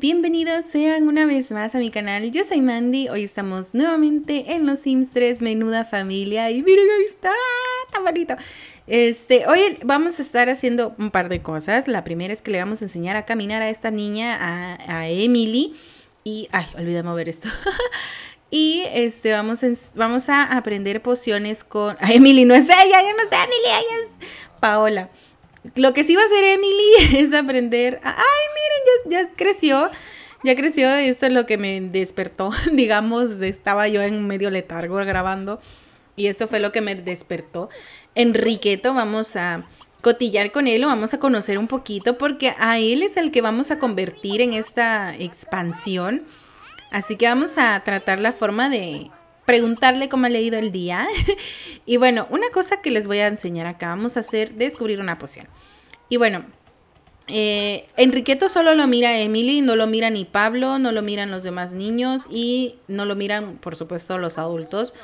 bienvenidos sean una vez más a mi canal. Yo soy Mandy, hoy estamos nuevamente en Los Sims 3, menuda familia. Y miren, ahí está, tan bonito. Este, hoy vamos a estar haciendo un par de cosas. La primera es que le vamos a enseñar a caminar a esta niña, a, Emily. Y, ay, olvidé mover esto. y este, vamos, a, aprender pociones con... A Emily, no es ella, yo no sé, Emily, ella es Paola. Lo que sí va a hacer Emily es aprender. Ay, miren, ya, creció ya creció, esto es lo que me despertó, digamos, estaba yo en medio letargo grabando y esto fue lo que me despertó. Enriqueto, vamos a cotillar con él, lo vamos a conocer un poquito porque a él es el que vamos a convertir en esta expansión. Así que vamos a tratar la forma de preguntarle cómo ha leído el día. y bueno, una cosa que les voy a enseñar acá, vamos a hacer descubrir una poción. Y bueno, eh, Enriqueto solo lo mira Emily, no lo mira ni Pablo, no lo miran los demás niños y no lo miran, por supuesto, los adultos,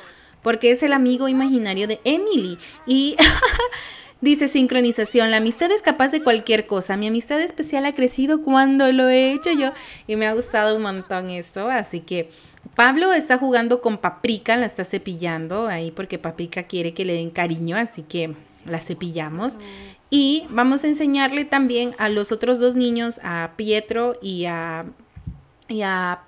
porque es el amigo imaginario de Emily. Y Dice sincronización, la amistad es capaz de cualquier cosa. Mi amistad especial ha crecido cuando lo he hecho yo y me ha gustado un montón esto, así que Pablo está jugando con Paprika, la está cepillando ahí porque Paprika quiere que le den cariño, así que la cepillamos. Y vamos a enseñarle también a los otros dos niños, a Pietro y a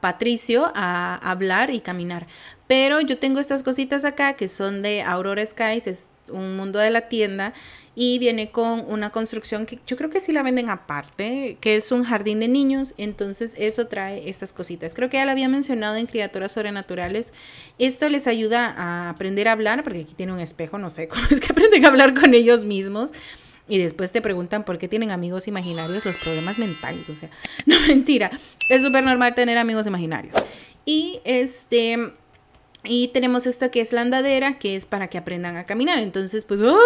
Patricio a hablar y caminar. Pero yo tengo estas cositas acá que son de Aurora Skies, es un mundo de la tienda y viene con una construcción que yo creo que sí la venden aparte, que es un jardín de niños, entonces eso trae estas cositas. Creo que ya la había mencionado en Criaturas Sobrenaturales. Esto les ayuda a aprender a hablar, porque aquí tiene un espejo, no sé cómo es que aprenden a hablar con ellos mismos. Y después te preguntan por qué tienen amigos imaginarios los problemas mentales. O sea, no mentira. Es súper normal tener amigos imaginarios. Y este. Y tenemos esto que es la andadera, que es para que aprendan a caminar. Entonces, pues. ¡uh!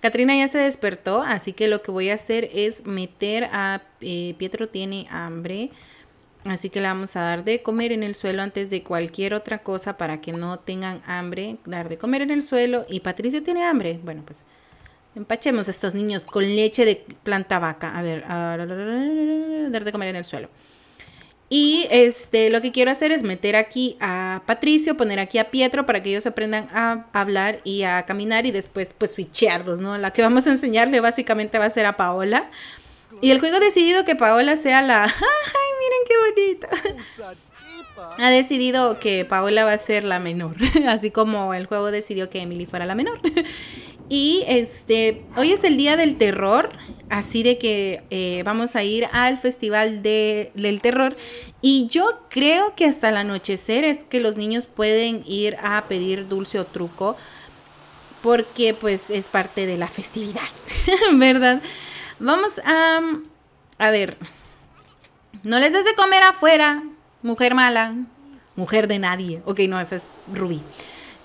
Catrina ya se despertó, así que lo que voy a hacer es meter a Pietro tiene hambre. Así que le vamos a dar de comer en el suelo antes de cualquier otra cosa para que no tengan hambre. Dar de comer en el suelo. ¿Y Patricio tiene hambre? Bueno, pues empachemos a estos niños con leche de planta vaca. A ver, dar de comer en el suelo. Y este, lo que quiero hacer es meter aquí a Patricio, poner aquí a Pietro para que ellos aprendan a hablar y a caminar y después pues switchearlos, ¿no? La que vamos a enseñarle básicamente va a ser a Paola. Y el juego ha decidido que Paola sea la... ¡Ay, miren qué bonito! Ha decidido que Paola va a ser la menor, así como el juego decidió que Emily fuera la menor. Y este, hoy es el día del terror, así de que eh, vamos a ir al Festival del Terror. Y yo creo que hasta el anochecer es que los niños pueden ir a pedir dulce o truco, porque pues es parte de la festividad, ¿verdad? Vamos a... A ver, no les des de comer afuera, mujer mala, mujer de nadie. Ok, no, esa es Rubí.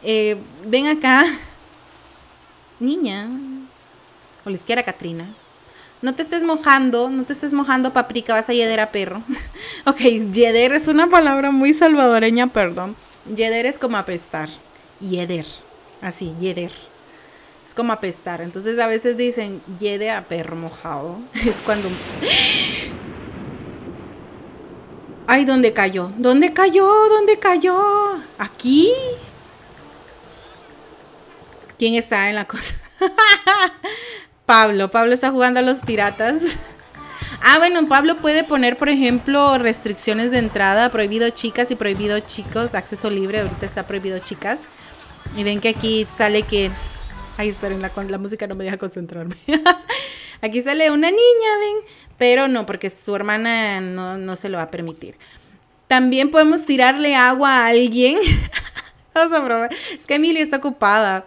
Eh, ven acá, niña, o les quiera katrina no te estés mojando, no te estés mojando, paprika, vas a yeder a perro. ok, yeder es una palabra muy salvadoreña, perdón. Yeder es como apestar. Yeder, así, yeder. Es como apestar. Entonces a veces dicen yede a perro mojado. es cuando... Ay, ¿dónde cayó? ¿Dónde cayó? ¿Dónde cayó? ¿Aquí? ¿Quién está en la cosa? Pablo. Pablo está jugando a los piratas. Ah, bueno, Pablo puede poner, por ejemplo, restricciones de entrada, prohibido chicas y prohibido chicos, acceso libre, ahorita está prohibido chicas. Miren que aquí sale que... Ay, esperen, la, música no me deja concentrarme. aquí sale una niña, ven, pero no, porque su hermana no, no se lo va a permitir. También podemos tirarle agua a alguien. Vamos a probar. Es que Emilia está ocupada.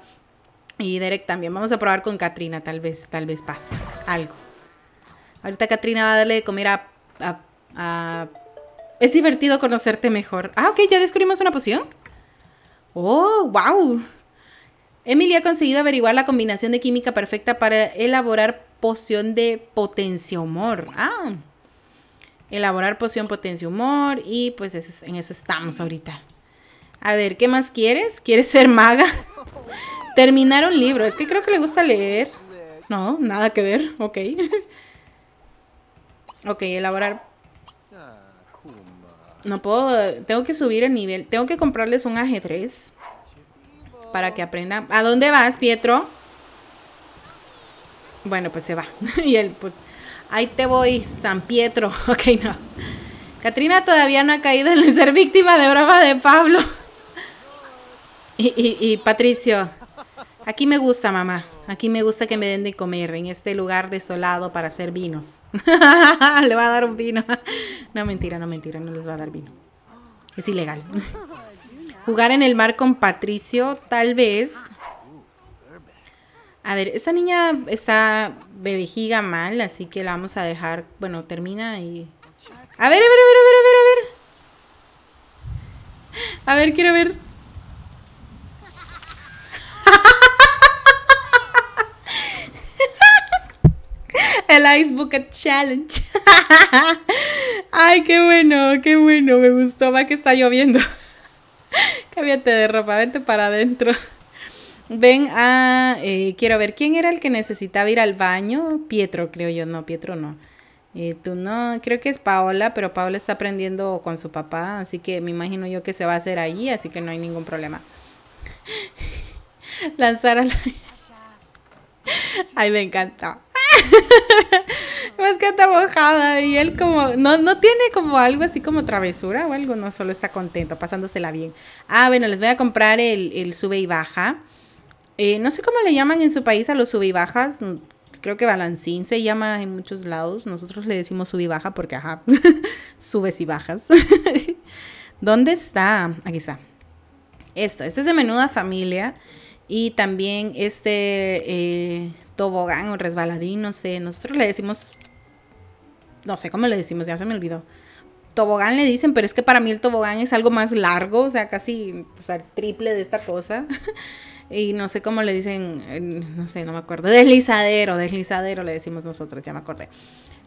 Y Derek también. Vamos a probar con Katrina, tal vez, tal vez pase algo. Ahorita Katrina va a darle de comer a, Es divertido conocerte mejor. Ah, ok, ya descubrimos una poción. Oh, wow. Emily ha conseguido averiguar la combinación de química perfecta para elaborar poción de potencia humor. Ah, elaborar poción potencia humor. y pues en eso estamos ahorita. A ver, ¿qué más quieres? ¿Quieres ser maga? Terminar un libro. Es que creo que le gusta leer. No, nada que ver. Ok. ok, elaborar. No puedo... Tengo que subir el nivel. Tengo que comprarles un ajedrez. Para que aprendan. ¿A dónde vas, Pietro? Bueno, pues se va. y él, pues... Ahí te voy, San Pietro. Ok, no. Katrina todavía no ha caído en ser víctima de broma de Pablo. y Patricio, Aquí me gusta, mamá. Aquí me gusta que me den de comer en este lugar desolado para hacer vinos. Le va a dar un vino. No, mentira, no, mentira, no les va a dar vino. Es ilegal. Jugar en el mar con Patricio, tal vez. A ver, esa niña está bebejiga mal, así que la vamos a dejar. Bueno, termina y. A ver, a ver, a ver, a ver, a ver, a ver. A ver, quiero ver. El Ice Bucket Challenge. Ay, qué bueno, qué bueno. Me gustó. Va que está lloviendo. Cámbiate de ropa, vente para adentro. Ven a... Eh, quiero ver, ¿quién era el que necesitaba ir al baño? Pietro, creo yo. No, Pietro no. Eh, tú no, creo que es Paola, pero Paola está aprendiendo con su papá, así que me imagino yo que se va a hacer allí, así que no hay ningún problema. Lanzar a la... Ay, me encanta. pues que está mojada. Y él como, no, tiene como algo así como travesura o algo, no, solo está contento, pasándosela bien. Ah, bueno, les voy a comprar el, sube y baja. Eh, no sé cómo le llaman en su país a los sube y bajas. Creo que balancín se llama en muchos lados. Nosotros le decimos sube y baja porque, ajá, subes y bajas. ¿Dónde está? Aquí está. Esto, este es de menuda familia. Y también este eh, tobogán o resbaladín, no sé. Nosotros le decimos, no sé cómo le decimos, ya se me olvidó tobogán le dicen, pero es que para mí el tobogán es algo más largo, o sea, casi o pues, triple de esta cosa. y no sé cómo le dicen, eh, no sé, no me acuerdo. Deslizadero, deslizadero le decimos nosotros, ya me acordé.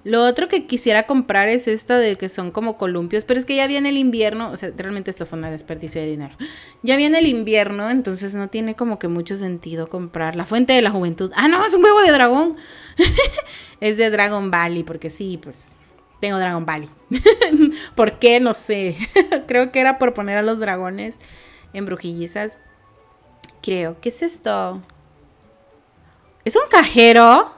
Lo otro que quisiera comprar es esta de que son como columpios, pero es que ya viene el invierno, o sea, realmente esto fue una desperdicio de dinero. Ya viene el invierno, entonces no tiene como que mucho sentido comprar la fuente de la juventud. Ah, no, es un huevo de dragón. es de Dragon Valley, porque sí, pues tengo Dragon Valley. ¿Por qué? No sé. creo que era por poner a los dragones en brujillizas. Creo. ¿Qué es esto? ¿Es un cajero?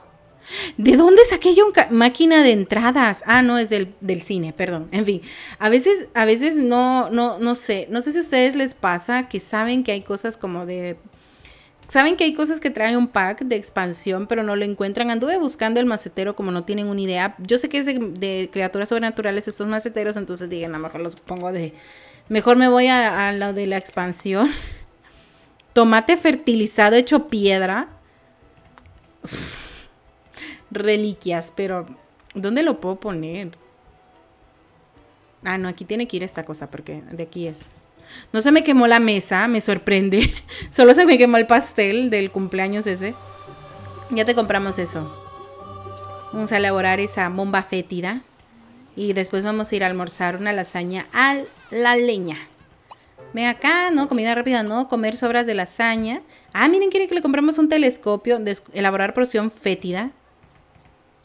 ¿De dónde saqué yo una máquina de entradas? Ah, no, es del, del, cine, perdón. En fin, a veces, a veces no, no, no sé. No sé si a ustedes les pasa que saben que hay cosas como de Saben que hay cosas que traen un pack de expansión, pero no lo encuentran. Anduve buscando el macetero como no tienen una idea. Yo sé que es de, criaturas sobrenaturales estos maceteros, entonces dije, lo mejor los pongo de... Mejor me voy a, a lo de la expansión. Tomate fertilizado hecho piedra. Reliquias, pero ¿dónde lo puedo poner? Ah, no, aquí tiene que ir esta cosa porque de aquí es. No se me quemó la mesa, me sorprende. Solo se me quemó el pastel del cumpleaños ese. Ya te compramos eso. Vamos a elaborar esa bomba fétida. Y después vamos a ir a almorzar una lasaña a la leña. Ven acá, ¿no? Comida rápida, ¿no? Comer sobras de lasaña. Ah, miren, quiere que le compramos un telescopio. Elaborar porción fétida.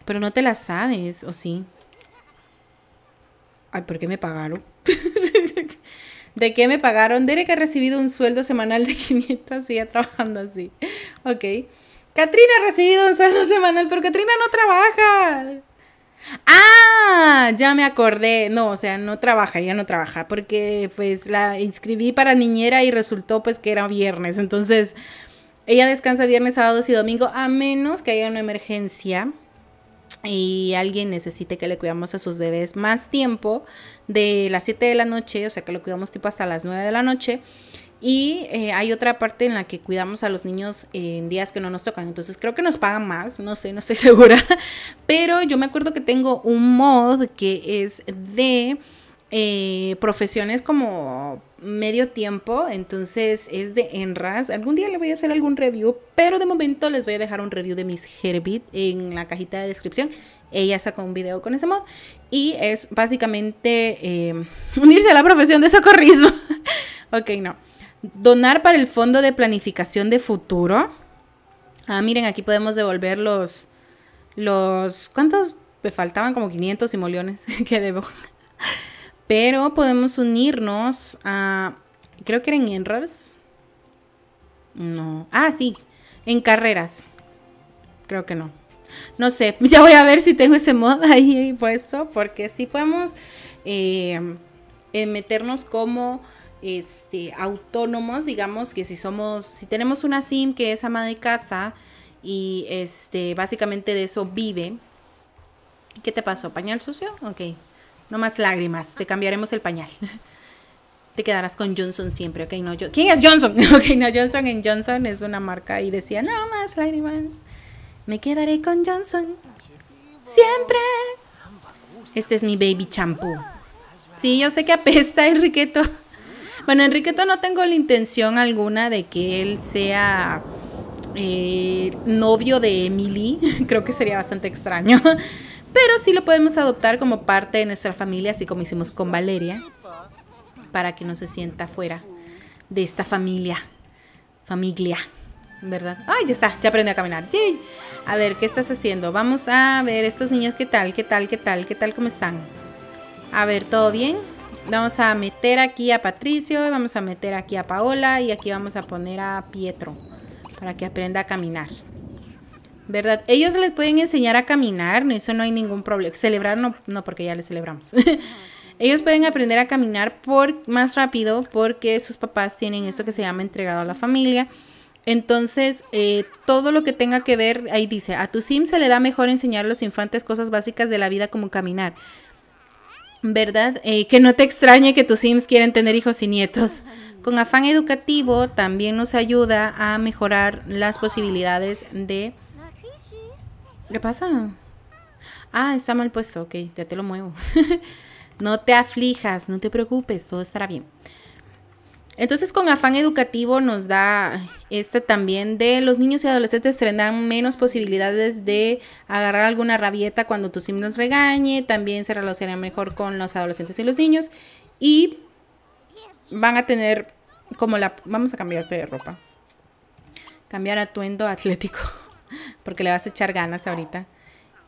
Pero no te la sabes, ¿o sí? Ay, ¿por qué me pagaron? ¿De qué me pagaron? Derek que ha recibido un sueldo semanal de 500, sigue trabajando así. Ok. Katrina ha recibido un sueldo semanal, pero Katrina no trabaja. Ah, ya me acordé. No, o sea, no trabaja, ella no trabaja, porque pues la inscribí para niñera y resultó pues que era viernes. Entonces, ella descansa viernes, sábados y domingo, a menos que haya una emergencia y alguien necesite que le cuidamos a sus bebés más tiempo, de las 7 de la noche, o sea que lo cuidamos tipo hasta las 9 de la noche. Y eh, hay otra parte en la que cuidamos a los niños en días que no nos tocan. Entonces creo que nos pagan más, no sé, no estoy segura. Pero yo me acuerdo que tengo un mod que es de eh, profesiones como medio tiempo, entonces es de Enras. Algún día le voy a hacer algún review, pero de momento les voy a dejar un review de mis Herbit en la cajita de descripción. Ella sacó un video con ese mod y es básicamente eh, unirse a la profesión de socorrismo. ok, no. Donar para el Fondo de Planificación de Futuro. Ah, miren, aquí podemos devolver los... los ¿Cuántos? Me faltaban como 500 simoleones que debo. Pero podemos unirnos a... Creo que era en errors. No. Ah, sí. En carreras. Creo que no. No sé. Ya voy a ver si tengo ese mod ahí puesto. Porque sí podemos eh, eh, meternos como este, autónomos. Digamos que si somos... Si tenemos una sim que es ama de casa. Y este, básicamente de eso vive. ¿Qué te pasó? ¿Pañal sucio? Ok. No más lágrimas, te cambiaremos el pañal. Te quedarás con Johnson siempre, ok, no, ¿quién es Johnson? Ok, no, Johnson en Johnson es una marca y decía, no más lágrimas, me quedaré con Johnson siempre. Este es mi baby champú. Sí, yo sé que apesta Enriqueto. Bueno, Enriqueto no tengo la intención alguna de que él sea eh, novio de Emily. Creo que sería bastante extraño pero sí lo podemos adoptar como parte de nuestra familia, así como hicimos con Valeria, para que no se sienta fuera de esta familia. Familia, ¿verdad? Ay, ya está, ya aprendió a caminar. A ver, ¿qué estás haciendo? Vamos a ver estos niños, ¿qué tal? ¿Qué tal? ¿Qué tal? ¿Qué tal? ¿Cómo están? A ver, ¿todo bien? Vamos a meter aquí a Patricio, vamos a meter aquí a Paola y aquí vamos a poner a Pietro para que aprenda a caminar. ¿verdad? Ellos les pueden enseñar a caminar, eso no hay ningún problema. Celebrar no, porque ya les celebramos. Ellos pueden aprender a caminar por más rápido porque sus papás tienen esto que se llama entregado a la familia. Entonces, eh, todo lo que tenga que ver, ahí dice, a tu Sims se le da mejor enseñar a los infantes cosas básicas de la vida como caminar. ¿Verdad? Eh, que no te extrañe que tus sims quieren tener hijos y nietos. Con afán educativo también nos ayuda a mejorar las posibilidades de ¿Qué pasa? Ah, está mal puesto. Ok, ya te lo muevo. no te aflijas, no te preocupes, todo estará bien. Entonces, con afán educativo nos da este también de los niños y adolescentes tendrán menos posibilidades de agarrar alguna rabieta cuando tus sim nos regañe. También se relacionan mejor con los adolescentes y los niños. Y van a tener como la... Vamos a cambiarte de ropa. Cambiar atuendo atlético. porque le vas a echar ganas ahorita.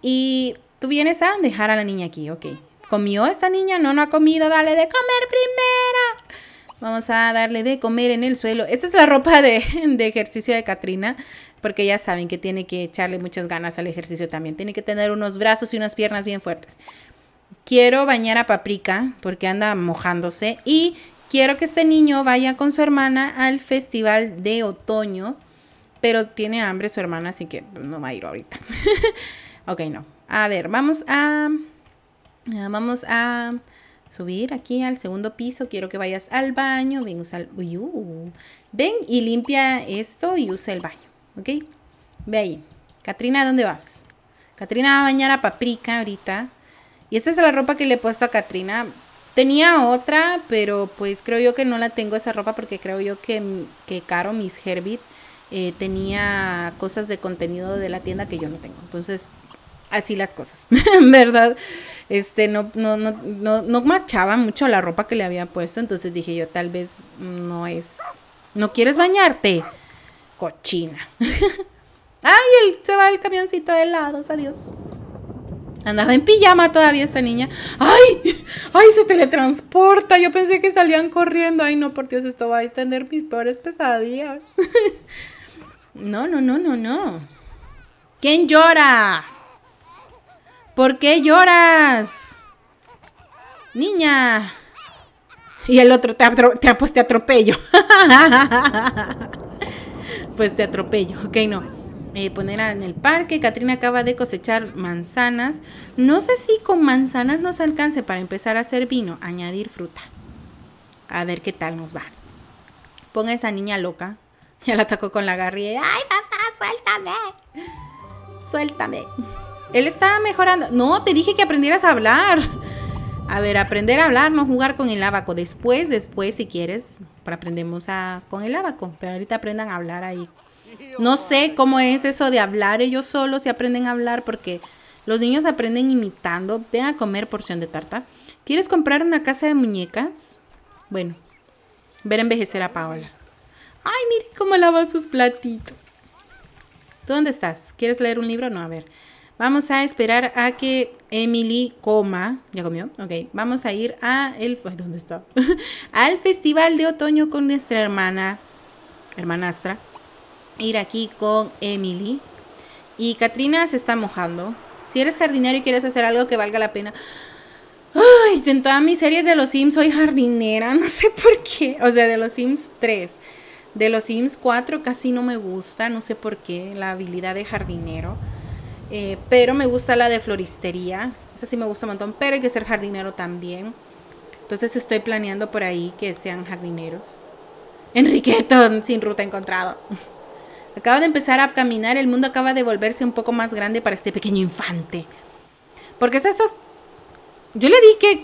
Y tú vienes a dejar a la niña aquí, ok. ¿Comió esta niña? No, no ha comido. Dale de comer primero. Vamos a darle de comer en el suelo. Esta es la ropa de, de ejercicio de Katrina, porque ya saben que tiene que echarle muchas ganas al ejercicio también. Tiene que tener unos brazos y unas piernas bien fuertes. Quiero bañar a Paprika, porque anda mojándose. Y quiero que este niño vaya con su hermana al festival de otoño pero tiene hambre su hermana, así que pues, no va a ir ahorita. ok, no. A ver, vamos a... Vamos a subir aquí al segundo piso. Quiero que vayas al baño. Ven, usa uy, uh. ven y limpia esto y usa el baño. ¿Ok? Ve ahí. Katrina, ¿dónde vas? Katrina va a bañar a Paprika ahorita. Y esta es la ropa que le he puesto a Katrina. Tenía otra, pero pues creo yo que no la tengo esa ropa porque creo yo que, Caro, mis Herbit, eh, tenía cosas de contenido de la tienda que yo no tengo. Entonces, así las cosas, ¿verdad? Este, no, no, marchaba mucho la ropa que le había puesto, entonces dije yo, tal vez no es, no quieres bañarte, cochina. Ay, él se va el camioncito de helados, adiós. Andaba en pijama todavía esta niña. ¡Ay! ¡Ay, se teletransporta! Yo pensé que salían corriendo. Ay, no, por Dios, esto va a tener mis peores pesadillas. No, no, no, no, no. ¿Quién llora? ¿Por qué lloras? Niña. Y el otro, te, pues, te atropello. pues te atropello. Ok, no. Eh, poner en el parque. Katrina acaba de cosechar manzanas. No sé si con manzanas nos alcance para empezar a hacer vino. Añadir fruta. A ver qué tal nos va. Ponga esa niña loca. Ya la atacó con la garrilla. ¡Ay, papá, suéltame! Suéltame. Él está mejorando. No, te dije que aprendieras a hablar. A ver, aprender a hablar, no jugar con el abaco. Después, después, si quieres, aprendemos a, con el abaco. Pero ahorita aprendan a hablar ahí. No sé cómo es eso de hablar ellos solos si aprenden a hablar, porque los niños aprenden imitando. Ven a comer porción de tarta. ¿Quieres comprar una casa de muñecas? Bueno, ver envejecer a Paola. Ay, mire cómo lava sus platitos. ¿Tú dónde estás? ¿Quieres leer un libro? No, a ver. Vamos a esperar a que Emily coma. ¿Ya comió? Ok. Vamos a ir a el... ¿Dónde está? al festival de otoño con nuestra hermana, hermanastra. Ir aquí con Emily. Y Katrina se está mojando. Si eres jardinero y quieres hacer algo que valga la pena... Ay, en todas mis series de los Sims soy jardinera, no sé por qué. O sea, de los Sims 3. De los Sims 4 casi no me gusta, no sé por qué, la habilidad de jardinero. Eh, pero me gusta la de floristería. Esa sí me gusta un montón, pero hay que ser jardinero también. Entonces estoy planeando por ahí que sean jardineros. Enriqueto, sin ruta encontrado. Acaba de empezar a caminar, el mundo acaba de volverse un poco más grande para este pequeño infante. Porque esas Yo le dije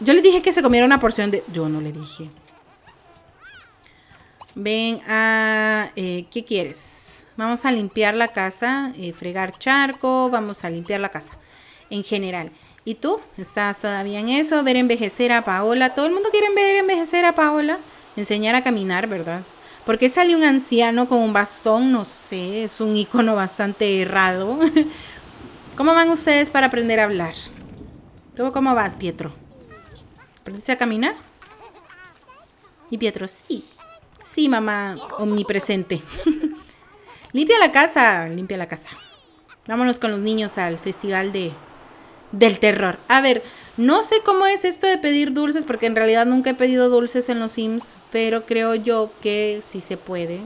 Yo le dije que se comiera una porción de... Yo no le dije ven a, eh, ¿qué quieres? Vamos a limpiar la casa, eh, fregar charco, vamos a limpiar la casa en general. ¿Y tú? ¿Estás todavía en eso? Ver envejecer a Paola. Todo el mundo quiere ver envejecer a Paola. Enseñar a caminar, ¿verdad? Porque sale un anciano con un bastón? No sé, es un icono bastante errado. ¿Cómo van ustedes para aprender a hablar? ¿Tú cómo vas, Pietro? ¿Aprendiste a caminar? Y Pietro, sí. Sí, mamá omnipresente. limpia la casa, limpia la casa. Vámonos con los niños al festival de del terror. A ver, no sé cómo es esto de pedir dulces, porque en realidad nunca he pedido dulces en los Sims, pero creo yo que sí se puede.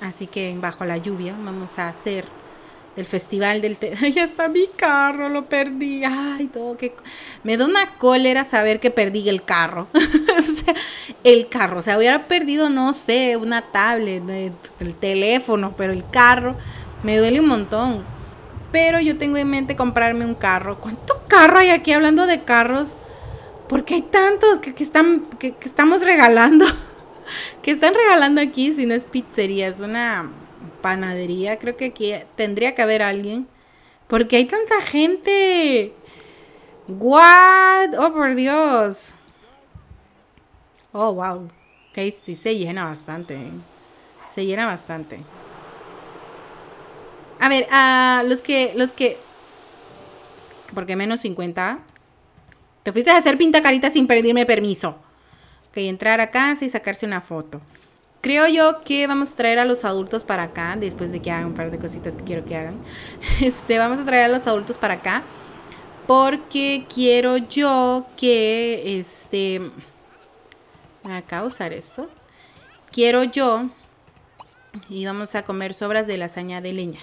Así que bajo la lluvia vamos a hacer del festival del... ya está mi carro, lo perdí. Ay, todo que... Me da una cólera saber que perdí el carro. o sea, el carro, o sea, hubiera perdido, no sé, una tablet, eh, el teléfono, pero el carro me duele un montón. Pero yo tengo en mente comprarme un carro. ¿Cuánto carro hay aquí hablando de carros? porque hay tantos que, están, que, estamos regalando? que están regalando aquí si no es pizzería, es una panadería, creo que aquí tendría que haber alguien. Porque hay tanta gente. What? Oh, por Dios. Oh, wow. Ok, sí se llena bastante. ¿eh? Se llena bastante. A ver, a ah, los que, los que... ¿Por qué menos 50? Te fuiste a hacer pinta carita sin pedirme permiso. Ok, entrar casa y sacarse una foto. Creo yo que vamos a traer a los adultos para acá, después de que hagan un par de cositas que quiero que hagan. Este, vamos a traer a los adultos para acá porque quiero yo que este acá usar esto. Quiero yo y vamos a comer sobras de lasaña de leña.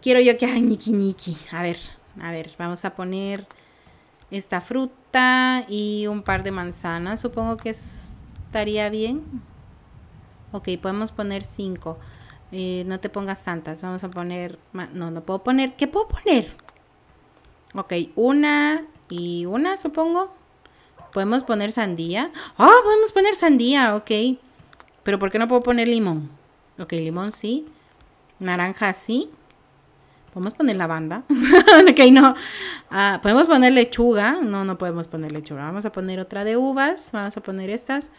Quiero yo que hagan ñiqui ñiqui. A ver, a ver, vamos a poner esta fruta y un par de manzanas, supongo que estaría bien. Ok, podemos poner 5. Eh, no te pongas tantas. Vamos a poner... No, no puedo poner... ¿Qué puedo poner? Ok, una y una, supongo. Podemos poner sandía. ¡Ah! podemos poner sandía, ok. Pero ¿por qué no puedo poner limón? Ok, limón sí. Naranja sí. Podemos poner lavanda. ok, no. Ah, podemos poner lechuga. No, no podemos poner lechuga. Vamos a poner otra de uvas. Vamos a poner estas.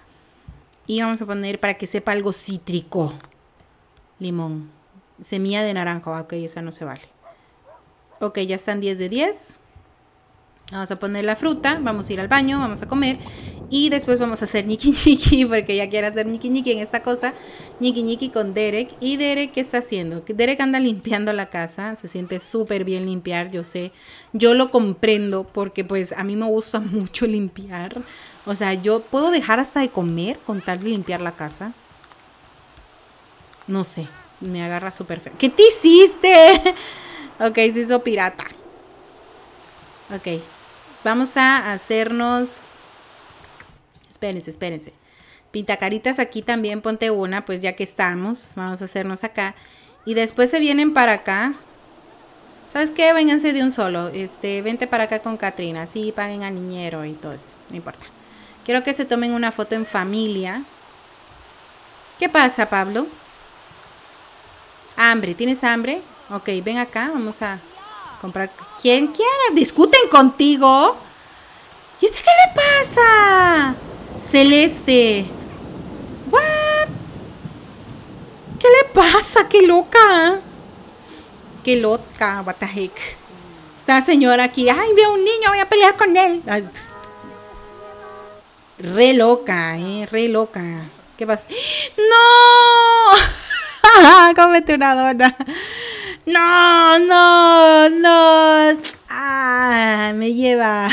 Y vamos a poner para que sepa algo cítrico. Limón. Semilla de naranja. Ok, esa no se vale. Ok, ya están 10 de 10. Vamos a poner la fruta. Vamos a ir al baño. Vamos a comer. Y después vamos a hacer Niki Niki, porque ya quiere hacer Niki Niki en esta cosa. Niki Niki con Derek. ¿Y Derek qué está haciendo? Derek anda limpiando la casa. Se siente súper bien limpiar, yo sé. Yo lo comprendo porque pues a mí me gusta mucho limpiar. O sea, yo puedo dejar hasta de comer con tal de limpiar la casa. No sé. Me agarra súper feo. ¿Qué te hiciste? ok, se hizo pirata. Ok. Vamos a hacernos espérense, espérense. Pintacaritas aquí también, ponte una, pues ya que estamos, vamos a hacernos acá. Y después se vienen para acá. ¿Sabes qué? Vénganse de un solo. Este, vente para acá con Katrina. Sí, paguen a niñero y todo eso. No importa. Quiero que se tomen una foto en familia. ¿Qué pasa, Pablo? Hambre. ¿Tienes hambre? Ok, ven acá. Vamos a comprar. ¿Quién quiera? Discuten contigo. ¿Y este qué le pasa? Celeste. ¿What? ¿Qué le pasa? ¡Qué loca! ¡Qué loca! What Esta señora aquí. ¡Ay, veo un niño! Voy a pelear con él. re loca, ¿eh? Re loca. ¿Qué pasa? ¡No! Comete una dona. No, no, no. Ah, me lleva.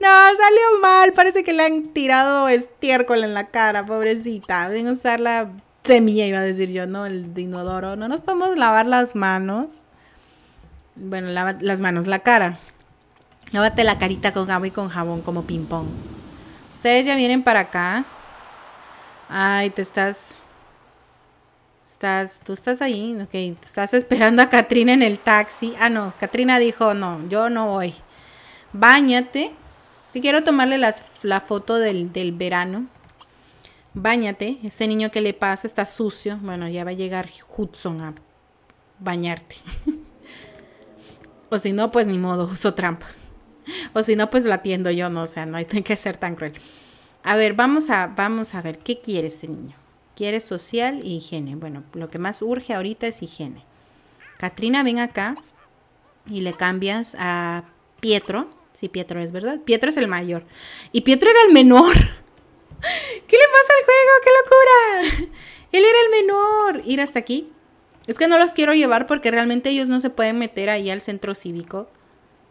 No, salió mal. Parece que le han tirado estiércol en la cara, pobrecita. Ven a usar la semilla, iba a decir yo, ¿no? El dinodoro. No nos podemos lavar las manos. Bueno, las manos, la cara. Lávate la carita con agua y con jabón como ping-pong. Ustedes ya vienen para acá. Ay, te estás... Estás, tú estás ahí, ok, estás esperando a Katrina en el taxi. Ah, no, Katrina dijo, no, yo no voy. Báñate, si quiero tomarle la foto del, verano. Báñate. Este niño que le pasa está sucio. Bueno, ya va a llegar Hudson a bañarte. o si no, pues ni modo, uso trampa. O si no, pues la atiendo yo, no, o sea, no hay que ser tan cruel. A ver, vamos a, vamos a ver, ¿qué quiere este niño? Quiere social y higiene. Bueno, lo que más urge ahorita es higiene. Katrina, ven acá y le cambias a Pietro Sí, Pietro es, ¿verdad? Pietro es el mayor. Y Pietro era el menor. ¿Qué le pasa al juego? ¡Qué locura! Él era el menor. Ir hasta aquí. Es que no los quiero llevar porque realmente ellos no se pueden meter ahí al centro cívico.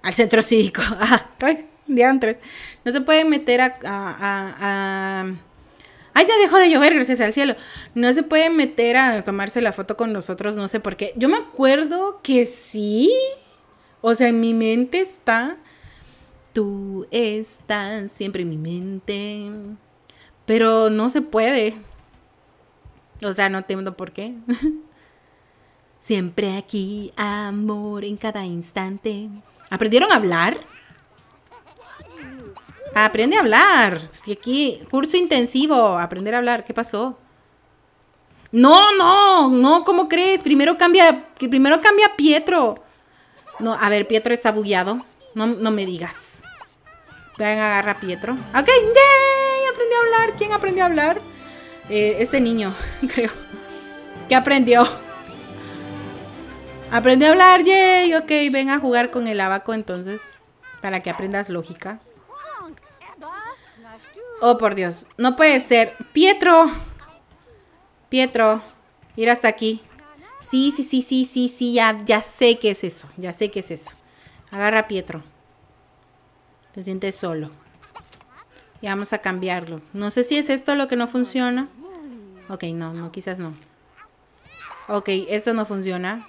Al centro cívico. ay, diantres. No se pueden meter a, a... ¡Ay, ya dejó de llover, gracias al cielo! No se pueden meter a tomarse la foto con nosotros, no sé por qué. Yo me acuerdo que sí. O sea, en mi mente está Tú estás siempre en mi mente. Pero no se puede. O sea, no entiendo por qué. Siempre aquí, amor, en cada instante. ¿Aprendieron a hablar? Aprende a hablar. aquí, curso intensivo, aprender a hablar. ¿Qué pasó? No, no, no, ¿cómo crees? Primero cambia, primero cambia Pietro. No, a ver, Pietro está bugueado. no me digas. Ven, agarra a Pietro. Ok, ¡yay! Aprendió a hablar. ¿Quién aprendió a hablar? Eh, este niño, creo. ¿Qué aprendió? Aprendió a hablar, yay. Ok, ven a jugar con el abaco entonces. Para que aprendas lógica. Oh, por Dios. No puede ser. Pietro. Pietro. Ir hasta aquí. Sí, sí, sí, sí, sí, sí. Ya, ya sé qué es eso. Ya sé qué es eso. Agarra a Pietro. Se siente solo. Y vamos a cambiarlo. No sé si es esto lo que no funciona. Ok, no, no, quizás no. Ok, esto no funciona.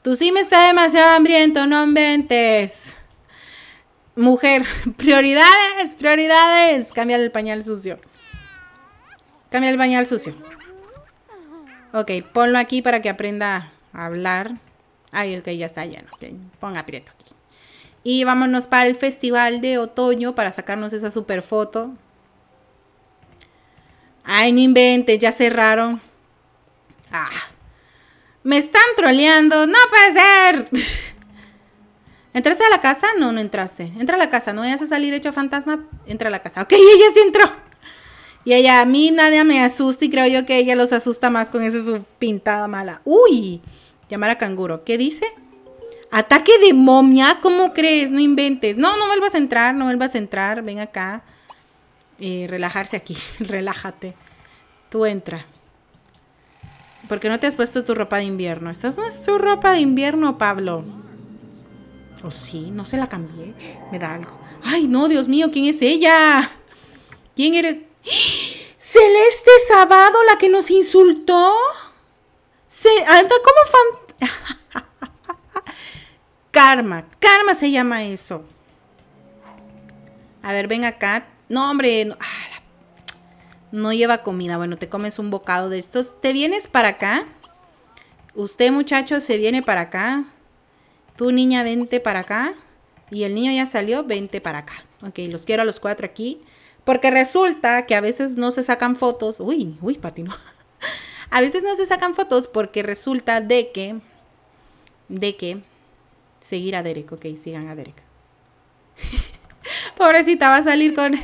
Tú sí me está demasiado hambriento, no inventes. Mujer, prioridades, prioridades. Cambia el pañal sucio. Cambia el pañal sucio. Ok, ponlo aquí para que aprenda a hablar. Ay, ok, ya está lleno. ponga aprieto. Y vámonos para el festival de otoño para sacarnos esa super foto. Ay, no inventes, ya cerraron. Ah. me están troleando, no puede ser. ¿Entraste a la casa? No, no entraste. Entra a la casa, no vayas a salir hecho fantasma. Entra a la casa. Ok, ella sí entró. Y ella, a mí nadie me asusta y creo yo que ella los asusta más con esa su pintada mala. Uy, llamar a canguro. ¿Qué dice? Ataque de momia, ¿cómo crees? No inventes. No, no vuelvas a entrar, no vuelvas a entrar. Ven acá. Eh, relajarse aquí, relájate. Tú entra. Porque no te has puesto tu ropa de invierno. Esta no es tu ropa de invierno, Pablo. ¿O sí? No se la cambié. Me da algo. Ay, no, Dios mío, ¿quién es ella? ¿Quién eres? Celeste Sabado, la que nos insultó. Se anda ah, como fan... Karma. Karma se llama eso. A ver, ven acá. No, hombre. Ah, no, lleva comida. Bueno, te comes un bocado de estos. Te vienes para acá. Usted, muchacho, se viene para acá. Tú, niña, vente para acá. Y el niño ya salió, vente para acá. Ok, los quiero a los cuatro aquí. Porque resulta que a veces no se sacan fotos. Uy, uy, patino. a veces no se sacan fotos porque resulta de que. De que Seguir a Derek, ok, sigan a Derek. Pobrecita, va a salir con...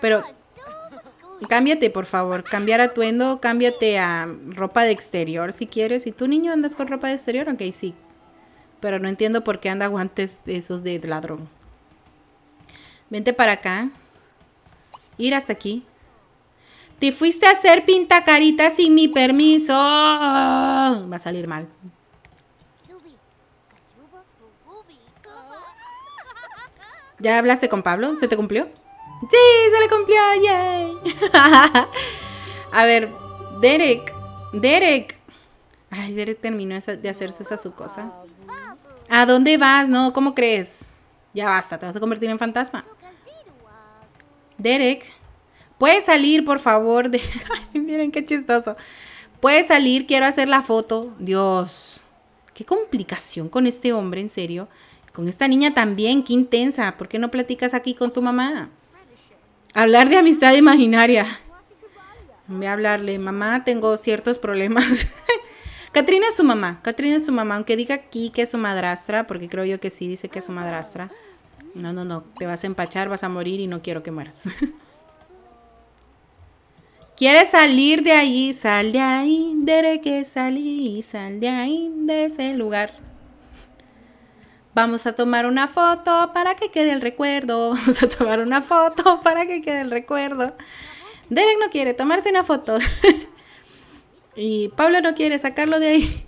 Pero... Cámbiate, por favor. Cambiar atuendo, cámbiate a ropa de exterior si quieres. ¿Y tu niño andas con ropa de exterior, ok, sí. Pero no entiendo por qué anda guantes esos de ladrón. Vente para acá. Ir hasta aquí. Te fuiste a hacer pintacaritas sin mi permiso. Va a salir mal. ¿Ya hablaste con Pablo? ¿Se te cumplió? Sí, se le cumplió, yay. a ver, Derek, Derek. Ay, Derek terminó de hacerse esa su cosa. ¿A dónde vas? No, ¿cómo crees? Ya basta, te vas a convertir en fantasma. Derek, puedes salir, por favor. Ay, miren qué chistoso. Puedes salir, quiero hacer la foto. Dios, qué complicación con este hombre, en serio con esta niña también, qué intensa. ¿Por qué no platicas aquí con tu mamá? Hablar de amistad imaginaria. Voy a hablarle, mamá, tengo ciertos problemas. Catrina es su mamá, Catrina es su mamá, aunque diga aquí que es su madrastra, porque creo yo que sí dice que es su madrastra. No, no, no, te vas a empachar, vas a morir y no quiero que mueras. ¿Quieres salir de ahí? Sal de ahí, Dere que salí, sal de ahí, de ese lugar vamos a tomar una foto para que quede el recuerdo, vamos a tomar una foto para que quede el recuerdo. Derek no quiere tomarse una foto. y Pablo no quiere sacarlo de ahí.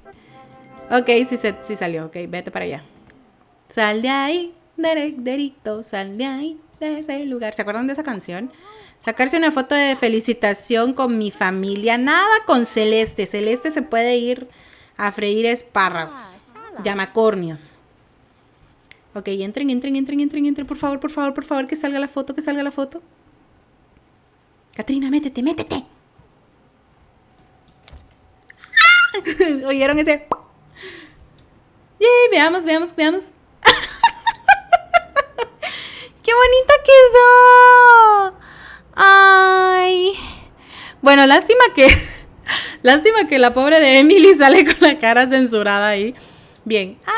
Ok, sí, sí salió, ok, vete para allá. Sal de ahí, Derek, Derito, sal de ahí, de ese lugar. ¿Se acuerdan de esa canción? Sacarse una foto de felicitación con mi familia, nada con Celeste. Celeste se puede ir a freír espárragos, ah, llamacornios. Ok, entren, entren, entren, entren, entren. Por favor, por favor, por favor, que salga la foto, que salga la foto. Katrina, métete, métete. ¿Oyeron ese? ¡Yay! Veamos, veamos, veamos. ¡Qué bonita quedó! ¡Ay! Bueno, lástima que. lástima que la pobre de Emily sale con la cara censurada ahí. Bien. Ah,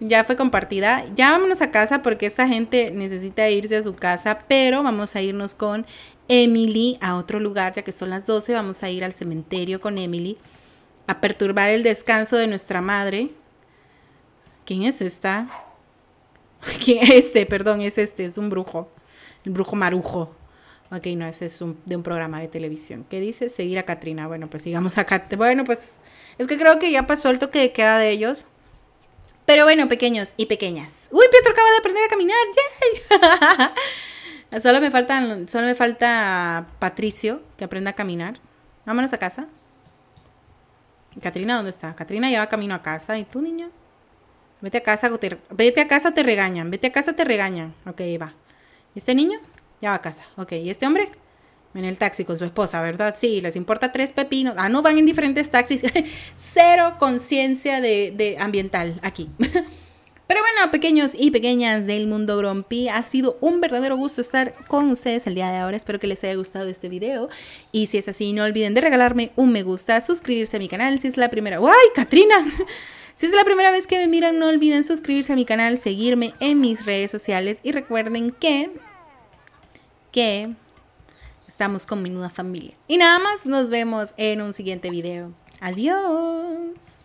ya fue compartida. Ya vámonos a casa porque esta gente necesita irse a su casa, pero vamos a irnos con Emily a otro lugar, ya que son las 12, vamos a ir al cementerio con Emily a perturbar el descanso de nuestra madre. ¿Quién es esta? ¿Quién este? Perdón, es este, es un brujo. El brujo marujo. Ok, no, ese es de un programa de televisión. ¿Qué dice? Seguir a Katrina. Bueno, pues sigamos a Bueno, pues es que creo que ya pasó el toque de queda de ellos. Pero bueno, pequeños y pequeñas. ¡Uy, Pietro acaba de aprender a caminar! ¡Yay! solo, me faltan, solo me falta Patricio que aprenda a caminar. Vámonos a casa. ¿Y Catrina, ¿dónde está? Catrina ya va camino a casa. ¿Y tú, niña? Vete a casa te, vete a casa te regañan. Vete a casa te regañan. Ok, va. ¿Y este niño? Ya va a casa. Ok, ¿y este hombre? en el taxi con su esposa, ¿verdad? Sí, les importa tres pepinos. Ah, no, van en diferentes taxis. Cero conciencia de, ambiental aquí. Pero bueno, pequeños y pequeñas del mundo grumpy, ha sido un verdadero gusto estar con ustedes el día de ahora. Espero que les haya gustado este video. Y si es así, no olviden de regalarme un me gusta, suscribirse a mi canal si es la primera. ¡Ay, Katrina! Si es la primera vez que me miran, no olviden suscribirse a mi canal, seguirme en mis redes sociales y recuerden que... que estamos con menuda familia. Y nada más, nos vemos en un siguiente video. Adiós.